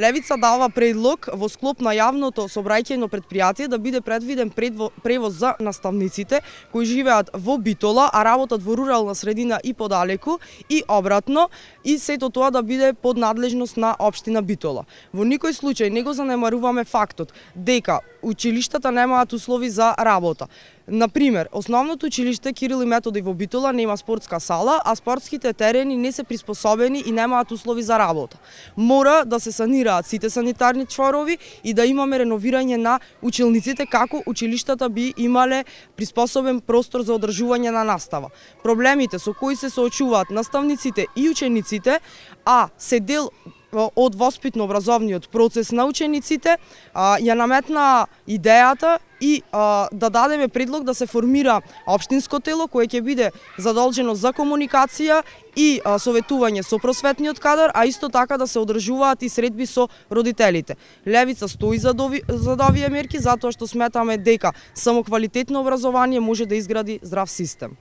Левица дава предлог во склоп на јавното собраќајно предпријатие да биде предвиден превоз за наставниците кои живеат во Битола, а работат во рурална средина и подалеку и обратно и сето тоа да биде под надлежност на општина Битола. Во никој случај не го занемаруваме фактот дека училиштата немаат услови за работа. Например, основното училиште Кирил и Методи во Битола нема спортска сала, а спортските терени не се приспособени и немаат услови за работа. Мора да се санираат сите санитарни чворови и да имаме реновирање на училниците како училиштата би имале приспособен простор за одржување на настава. Проблемите со кои се соочуваат наставниците и учениците, а се дел од воспитно-образовниот процес на учениците, ја наметна идејата и а, да дадеме предлог да се формира општинско тело кое ќе биде задолжено за комуникација и а, советување со просветниот кадар, а исто така да се одржуваат и средби со родителите. Левица стои за, дови, за довие мерки затоа што сметаме дека само квалитетно образование може да изгради здрав систем.